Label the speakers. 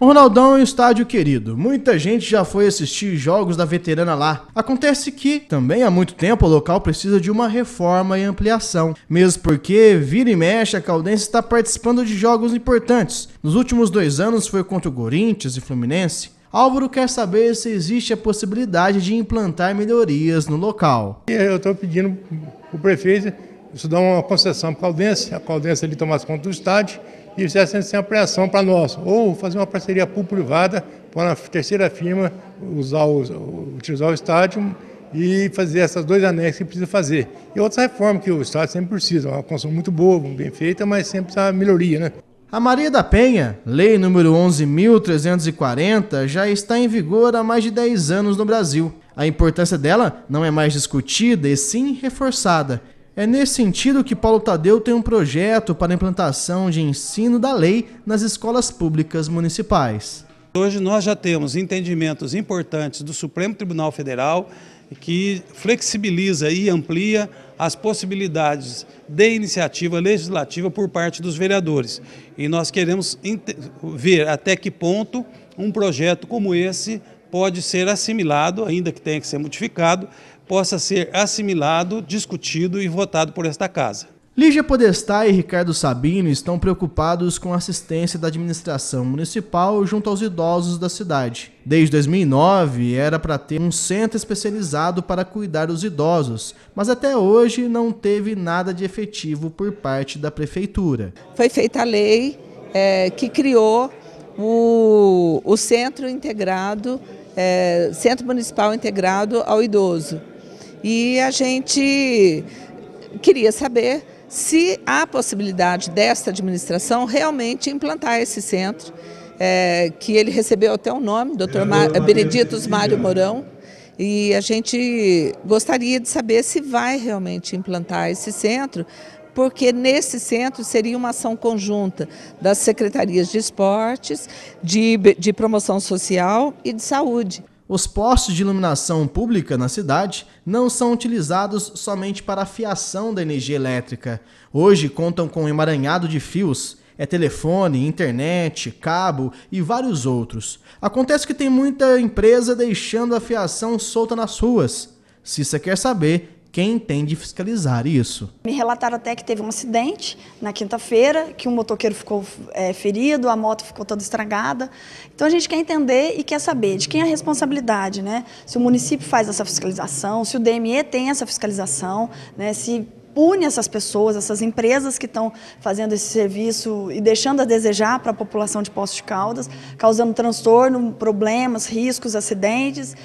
Speaker 1: O Ronaldão é um estádio querido. Muita gente já foi assistir jogos da veterana lá. Acontece que, também há muito tempo, o local precisa de uma reforma e ampliação. Mesmo porque, vira e mexe, a Caldense está participando de jogos importantes. Nos últimos dois anos foi contra o Corinthians e Fluminense. Álvaro quer saber se existe a possibilidade de implantar
Speaker 2: melhorias no local. Eu estou pedindo para o prefeito isso dá uma concessão para a Caldense, a Caldense ele tomasse conta do estádio e fizessem essa ampliação para nós, ou fazer uma parceria público-privada para a terceira firma usar o, utilizar o estádio e fazer essas dois anexas que precisa fazer. E outras reformas que o estádio sempre precisa, uma construção muito boa, bem feita, mas sempre precisa melhoria, né? A Maria da Penha, lei número
Speaker 1: 11.340, já está em vigor há mais de 10 anos no Brasil. A importância dela não é mais discutida e sim reforçada. É nesse sentido que Paulo Tadeu tem um projeto para a implantação de ensino da lei nas escolas públicas
Speaker 3: municipais. Hoje nós já temos entendimentos importantes do Supremo Tribunal Federal que flexibiliza e amplia as possibilidades de iniciativa legislativa por parte dos vereadores. E nós queremos ver até que ponto um projeto como esse pode ser assimilado, ainda que tenha que ser modificado, possa ser assimilado, discutido e votado por esta Casa.
Speaker 1: Lígia Podestá e Ricardo Sabino estão preocupados com a assistência da administração municipal junto aos idosos da cidade. Desde 2009 era para ter um centro especializado para cuidar dos idosos, mas até hoje não teve nada de efetivo por parte da prefeitura.
Speaker 4: Foi feita a lei é, que criou o, o Centro Integrado, é, Centro Municipal Integrado ao Idoso. E a gente queria saber se há possibilidade desta administração realmente implantar esse centro, é, que ele recebeu até o nome, Dr. Ma Beneditos Mário Mourão, e a gente gostaria de saber se vai realmente implantar esse centro, porque nesse centro seria uma ação conjunta das secretarias de esportes, de, de promoção social e de saúde. Os postes de iluminação pública
Speaker 1: na cidade não são utilizados somente para a fiação da energia elétrica. Hoje contam com um emaranhado de fios. É telefone, internet, cabo e vários outros. Acontece que tem muita empresa deixando a fiação solta nas ruas. Se você quer saber, quem tem de fiscalizar isso.
Speaker 5: Me relataram até que teve um acidente na quinta-feira, que um motoqueiro ficou é, ferido, a moto ficou toda estragada. Então a gente quer entender e quer saber de quem é a responsabilidade, né? Se o município faz essa fiscalização, se o DME tem essa fiscalização, né? Se une essas pessoas, essas empresas que estão fazendo esse serviço e deixando a desejar para a população de Poços de Caldas, causando transtorno, problemas, riscos, acidentes.